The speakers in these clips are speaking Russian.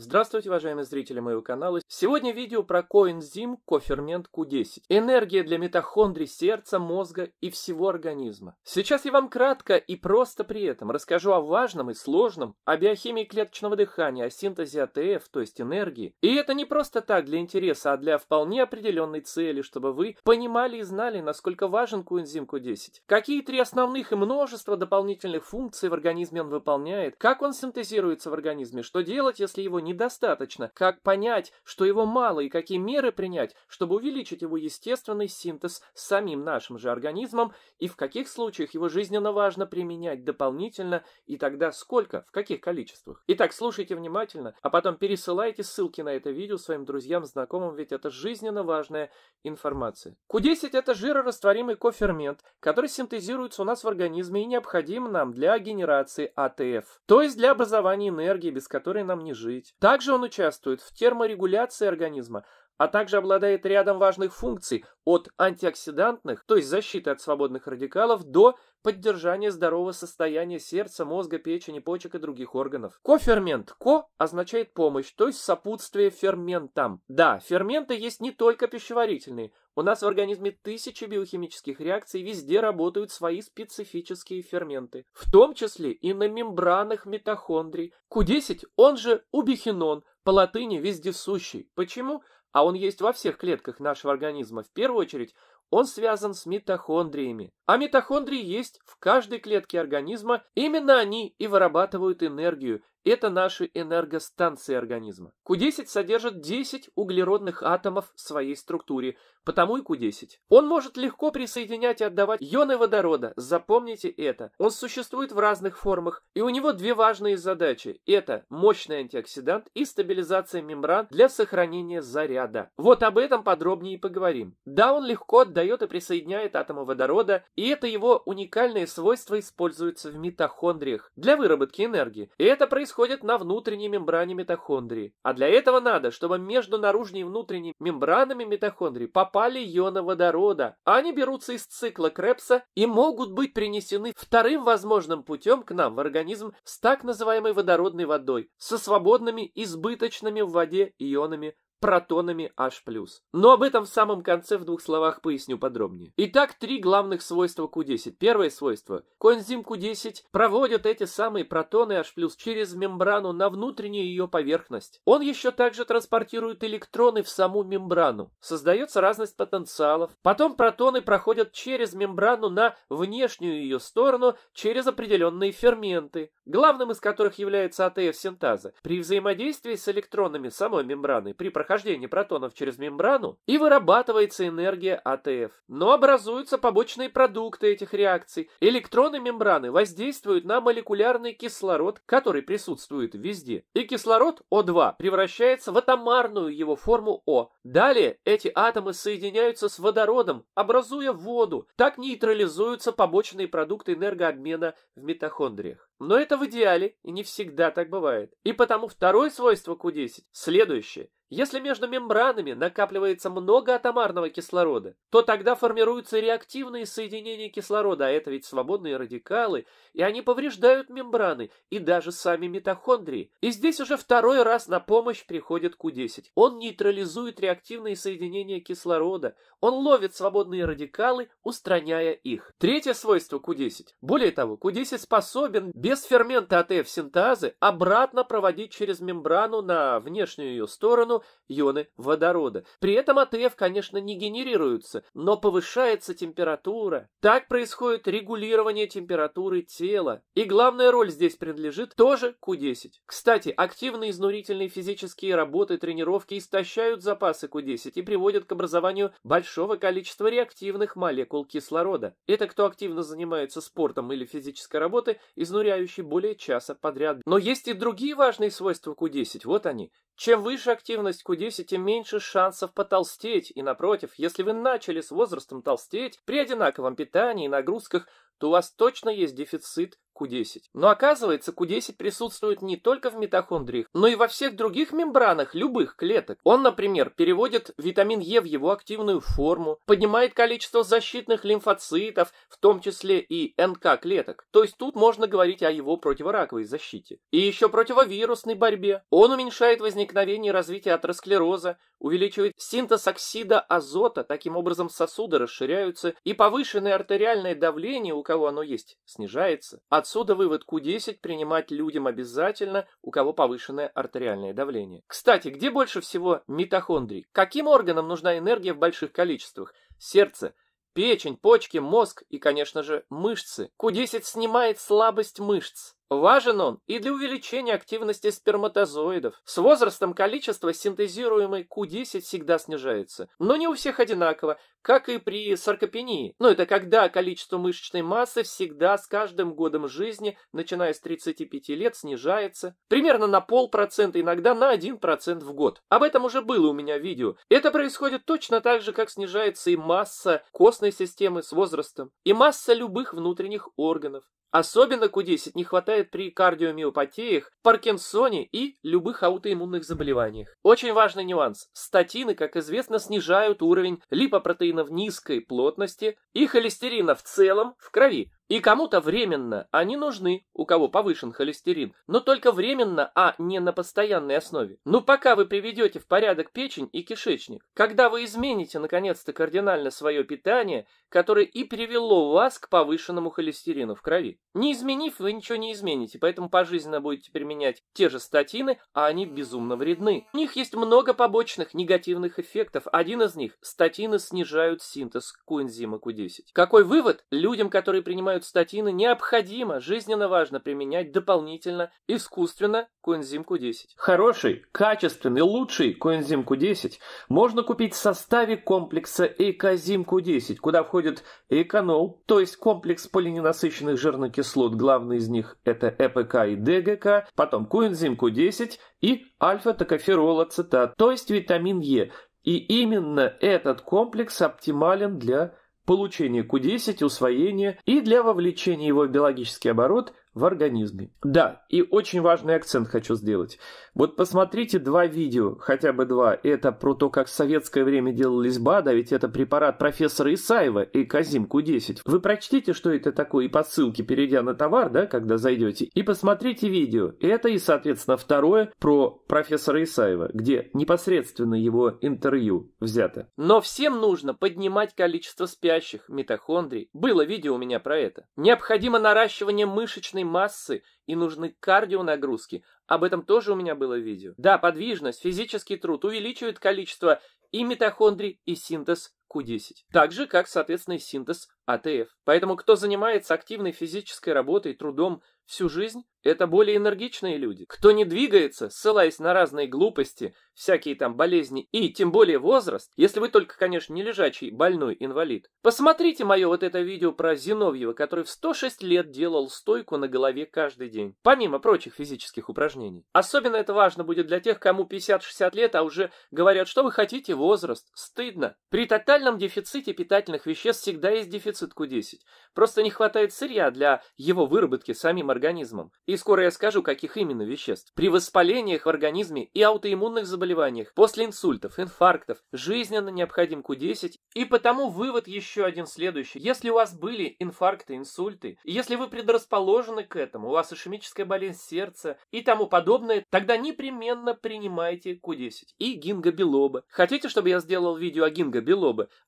Здравствуйте, уважаемые зрители моего канала. Сегодня видео про коэнзим кофермент Q10. Энергия для митохондрий сердца, мозга и всего организма. Сейчас я вам кратко и просто при этом расскажу о важном и сложном, о биохимии клеточного дыхания, о синтезе АТФ, то есть энергии. И это не просто так для интереса, а для вполне определенной цели, чтобы вы понимали и знали, насколько важен коэнзим Q10. Какие три основных и множество дополнительных функций в организме он выполняет, как он синтезируется в организме, что делать, если его не недостаточно. Как понять, что его мало и какие меры принять, чтобы увеличить его естественный синтез с самим нашим же организмом и в каких случаях его жизненно важно применять дополнительно и тогда сколько, в каких количествах. Итак, слушайте внимательно, а потом пересылайте ссылки на это видео своим друзьям, знакомым, ведь это жизненно важная информация. Q10 это жирорастворимый кофермент, который синтезируется у нас в организме и необходим нам для генерации АТФ, то есть для образования энергии, без которой нам не жить. Также он участвует в терморегуляции организма, а также обладает рядом важных функций от антиоксидантных, то есть защиты от свободных радикалов, до поддержание здорового состояния сердца, мозга, печени, почек и других органов. Кофермент. Ко означает помощь, то есть сопутствие ферментам. Да, ферменты есть не только пищеварительные. У нас в организме тысячи биохимических реакций, везде работают свои специфические ферменты, в том числе и на мембранах митохондрий. Q10, он же убихинон, по латыни вездесущий. Почему? а он есть во всех клетках нашего организма. В первую очередь, он связан с митохондриями. А митохондрии есть в каждой клетке организма. Именно они и вырабатывают энергию, это наши энергостанции организма. Q10 содержит 10 углеродных атомов в своей структуре, потому и Q10. Он может легко присоединять и отдавать ионы водорода, запомните это. Он существует в разных формах, и у него две важные задачи. Это мощный антиоксидант и стабилизация мембран для сохранения заряда. Вот об этом подробнее поговорим. Да, он легко отдает и присоединяет атомы водорода, и это его уникальные свойства используются в митохондриях для выработки энергии. И это происходит происходит на внутренней мембране митохондрии. А для этого надо, чтобы между наружной и внутренней мембранами митохондрии попали ионы водорода. Они берутся из цикла Крепса и могут быть принесены вторым возможным путем к нам в организм с так называемой водородной водой, со свободными избыточными в воде ионами протонами H+. Но об этом в самом конце в двух словах поясню подробнее. Итак, три главных свойства Q10. Первое свойство. Коэнзим Q10 проводит эти самые протоны H+, через мембрану на внутреннюю ее поверхность. Он еще также транспортирует электроны в саму мембрану. Создается разность потенциалов. Потом протоны проходят через мембрану на внешнюю ее сторону через определенные ферменты главным из которых является АТФ-синтаза, при взаимодействии с электронами самой мембраны при прохождении протонов через мембрану и вырабатывается энергия АТФ. Но образуются побочные продукты этих реакций. Электроны мембраны воздействуют на молекулярный кислород, который присутствует везде. И кислород О2 превращается в атомарную его форму О. Далее эти атомы соединяются с водородом, образуя воду. Так нейтрализуются побочные продукты энергообмена в митохондриях. Но это в идеале и не всегда так бывает. И потому второе свойство Q10 следующее. Если между мембранами накапливается много атомарного кислорода, то тогда формируются реактивные соединения кислорода, а это ведь свободные радикалы, и они повреждают мембраны и даже сами митохондрии. И здесь уже второй раз на помощь приходит Q10. Он нейтрализует реактивные соединения кислорода, он ловит свободные радикалы, устраняя их. Третье свойство Q10. Более того, Q10 способен без фермента АТФ-синтазы обратно проводить через мембрану на внешнюю ее сторону ионы водорода. При этом АТФ, конечно, не генерируется, но повышается температура. Так происходит регулирование температуры тела. И главная роль здесь принадлежит тоже Q10. Кстати, активные изнурительные физические работы, тренировки истощают запасы Q10 и приводят к образованию большого количества реактивных молекул кислорода. Это кто активно занимается спортом или физической работой, изнуряющий более часа подряд. Но есть и другие важные свойства Q10, вот они. Чем выше активность Q10, тем меньше шансов потолстеть, и напротив, если вы начали с возрастом толстеть, при одинаковом питании и нагрузках, то у вас точно есть дефицит Q10. Но оказывается, Q10 присутствует не только в митохондриях, но и во всех других мембранах любых клеток. Он, например, переводит витамин Е в его активную форму, поднимает количество защитных лимфоцитов, в том числе и НК-клеток. То есть тут можно говорить о его противораковой защите. И еще противовирусной борьбе. Он уменьшает возникновение и развитие атеросклероза, увеличивает синтез оксида азота, таким образом сосуды расширяются, и повышенное артериальное давление, у кого оно есть, снижается. Отсюда вывод Q10 принимать людям обязательно, у кого повышенное артериальное давление. Кстати, где больше всего митохондрий? Каким органам нужна энергия в больших количествах? Сердце, печень, почки, мозг и, конечно же, мышцы. Q10 снимает слабость мышц. Важен он и для увеличения активности сперматозоидов. С возрастом количество синтезируемой Q10 всегда снижается, но не у всех одинаково, как и при саркопении. Но это когда количество мышечной массы всегда с каждым годом жизни, начиная с 35 лет, снижается примерно на полпроцента, иногда на 1% в год. Об этом уже было у меня видео. Это происходит точно так же, как снижается и масса костной системы с возрастом, и масса любых внутренних органов. Особенно Q10 не хватает при кардиомиопатиях, паркинсоне и любых аутоиммунных заболеваниях. Очень важный нюанс. Статины, как известно, снижают уровень липопротеинов низкой плотности и холестерина в целом в крови, и кому-то временно они нужны, у кого повышен холестерин, но только временно, а не на постоянной основе. Но ну, пока вы приведете в порядок печень и кишечник, когда вы измените наконец-то кардинально свое питание, которое и привело вас к повышенному холестерину в крови. Не изменив, вы ничего не измените, поэтому пожизненно будете применять те же статины, а они безумно вредны. У них есть много побочных негативных эффектов. Один из них – статины снижают синтез коэнзима Q10. Какой вывод? Людям, которые принимают принимают статины, необходимо, жизненно важно применять дополнительно, искусственно коэнзим Q10. Хороший, качественный, лучший коэнзим Q10 можно купить в составе комплекса эйкозим Q10, куда входит эйконол, то есть комплекс полиненасыщенных жирных кислот, главный из них это ЭПК и ДГК, потом коэнзим Q10 и альфа-токоферол ацетат, то есть витамин Е. И именно этот комплекс оптимален для получения Q10, усвоения и для вовлечения его в биологический оборот в организме. Да, и очень важный акцент хочу сделать. Вот посмотрите два видео, хотя бы два. Это про то, как в советское время делались БАДа, ведь это препарат профессора Исаева и Казимку-10. Вы прочтите, что это такое, и по ссылке, перейдя на товар, да, когда зайдете, и посмотрите видео. Это и, соответственно, второе про профессора Исаева, где непосредственно его интервью взято. Но всем нужно поднимать количество спящих, митохондрий. Было видео у меня про это. Необходимо наращивание мышечной массы и нужны кардионагрузки. Об этом тоже у меня было видео. Да, подвижность, физический труд увеличивает количество и митохондрий, и синтез Q10. Так же, как, соответственно, и синтез АТФ. Поэтому, кто занимается активной физической работой, трудом, всю жизнь, это более энергичные люди. Кто не двигается, ссылаясь на разные глупости, всякие там болезни и тем более возраст, если вы только, конечно, не лежачий больной инвалид. Посмотрите мое вот это видео про Зиновьева, который в 106 лет делал стойку на голове каждый день, помимо прочих физических упражнений. Особенно это важно будет для тех, кому 50-60 лет, а уже говорят, что вы хотите возраст, стыдно. При тотальном дефиците питательных веществ всегда есть дефицит Q10. Просто не хватает сырья для его выработки самим организмом организмом. И скоро я скажу, каких именно веществ. При воспалениях в организме и аутоиммунных заболеваниях, после инсультов, инфарктов, жизненно необходим Q10. И потому вывод еще один следующий. Если у вас были инфаркты, инсульты, если вы предрасположены к этому, у вас ишемическая болезнь сердца и тому подобное, тогда непременно принимайте Q10 и гинго Хотите, чтобы я сделал видео о гинго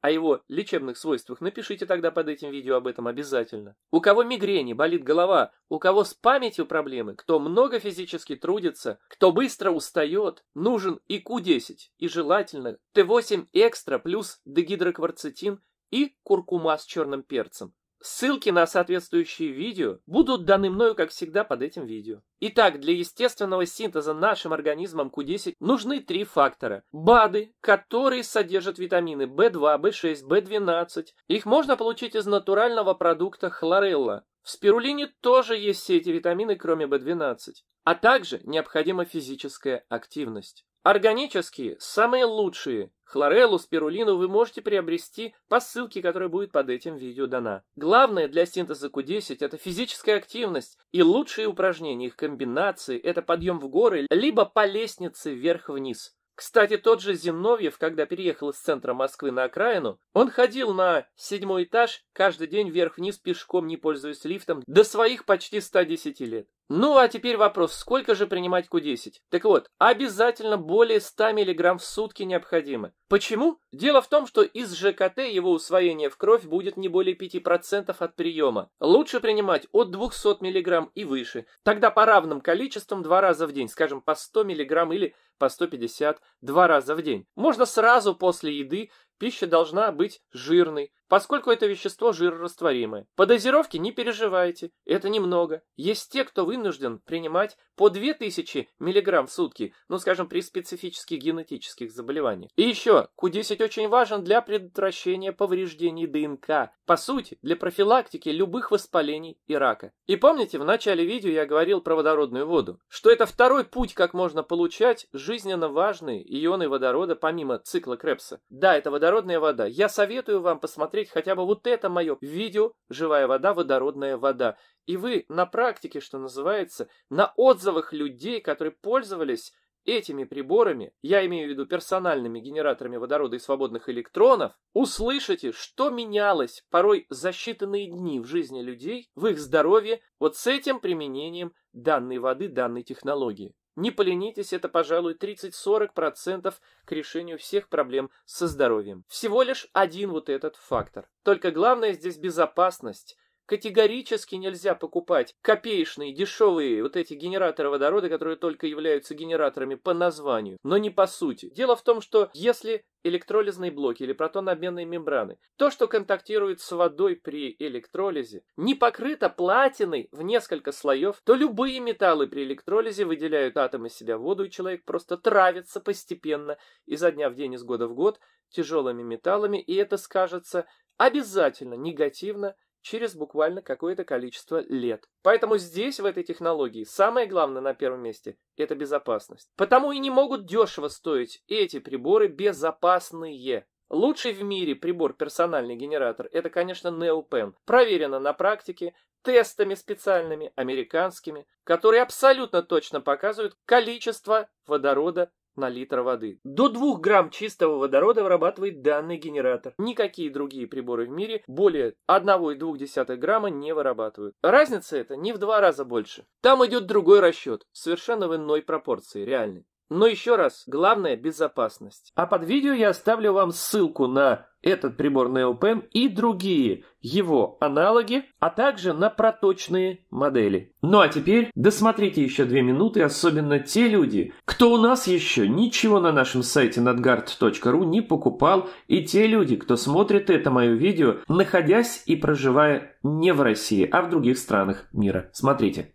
о его лечебных свойствах? Напишите тогда под этим видео об этом обязательно. У кого мигрени, болит голова, у кого кого с памятью проблемы, кто много физически трудится, кто быстро устает, нужен и ИКУ-10 и желательно Т8 экстра плюс дегидрокварцетин и куркума с черным перцем. Ссылки на соответствующие видео будут даны мною, как всегда, под этим видео. Итак, для естественного синтеза нашим организмом Q10 нужны три фактора. БАДы, которые содержат витамины B2, B6, B12. Их можно получить из натурального продукта хлорелла. В спирулине тоже есть все эти витамины, кроме B12. А также необходима физическая активность. Органические, самые лучшие. Хлореллу, спирулину вы можете приобрести по ссылке, которая будет под этим видео дана. Главное для синтеза Q10 это физическая активность и лучшие упражнения, их комбинации, это подъем в горы, либо по лестнице вверх-вниз. Кстати, тот же Зиновьев, когда переехал из центра Москвы на окраину, он ходил на седьмой этаж каждый день вверх-вниз пешком, не пользуясь лифтом, до своих почти 110 лет. Ну, а теперь вопрос, сколько же принимать Q10? Так вот, обязательно более 100 мг в сутки необходимо. Почему? Дело в том, что из ЖКТ его усвоение в кровь будет не более 5% от приема. Лучше принимать от 200 мг и выше. Тогда по равным количествам два раза в день, скажем, по 100 мг или по 150 два раза в день. Можно сразу после еды, пища должна быть жирной. Поскольку это вещество жирорастворимое. По дозировке не переживайте, это немного. Есть те, кто вынужден принимать по 2000 мг в сутки, ну скажем, при специфических генетических заболеваниях. И еще, Q10 очень важен для предотвращения повреждений ДНК. По сути, для профилактики любых воспалений и рака. И помните, в начале видео я говорил про водородную воду, что это второй путь, как можно получать жизненно важные ионы водорода помимо цикла Крепса. Да, это водородная вода. Я советую вам посмотреть посмотреть хотя бы вот это мое видео «Живая вода, водородная вода». И вы на практике, что называется, на отзывах людей, которые пользовались этими приборами, я имею в виду персональными генераторами водорода и свободных электронов, услышите, что менялось порой за считанные дни в жизни людей, в их здоровье, вот с этим применением данной воды, данной технологии. Не поленитесь, это, пожалуй, 30-40% к решению всех проблем со здоровьем. Всего лишь один вот этот фактор. Только главное здесь безопасность – Категорически нельзя покупать копеечные, дешевые вот эти генераторы водорода, которые только являются генераторами по названию, но не по сути. Дело в том, что если электролизные блоки или протонобменные мембраны, то, что контактирует с водой при электролизе, не покрыто платиной в несколько слоев, то любые металлы при электролизе выделяют атомы из себя воду, и человек просто травится постепенно изо дня в день, из года в год тяжелыми металлами, и это скажется обязательно негативно через буквально какое-то количество лет. Поэтому здесь, в этой технологии, самое главное на первом месте – это безопасность. Потому и не могут дешево стоить эти приборы безопасные. Лучший в мире прибор персональный генератор – это, конечно, NeoPen. Проверено на практике, тестами специальными, американскими, которые абсолютно точно показывают количество водорода на литр воды. До 2 грамм чистого водорода вырабатывает данный генератор. Никакие другие приборы в мире более 1,2 грамма не вырабатывают. Разница это не в два раза больше. Там идет другой расчет, совершенно в иной пропорции, реальный. Но еще раз, главное – безопасность. А под видео я оставлю вам ссылку на этот прибор NeoPen и другие его аналоги, а также на проточные модели. Ну а теперь досмотрите еще две минуты, особенно те люди, кто у нас еще ничего на нашем сайте надгард.ру не покупал, и те люди, кто смотрит это мое видео, находясь и проживая не в России, а в других странах мира. Смотрите.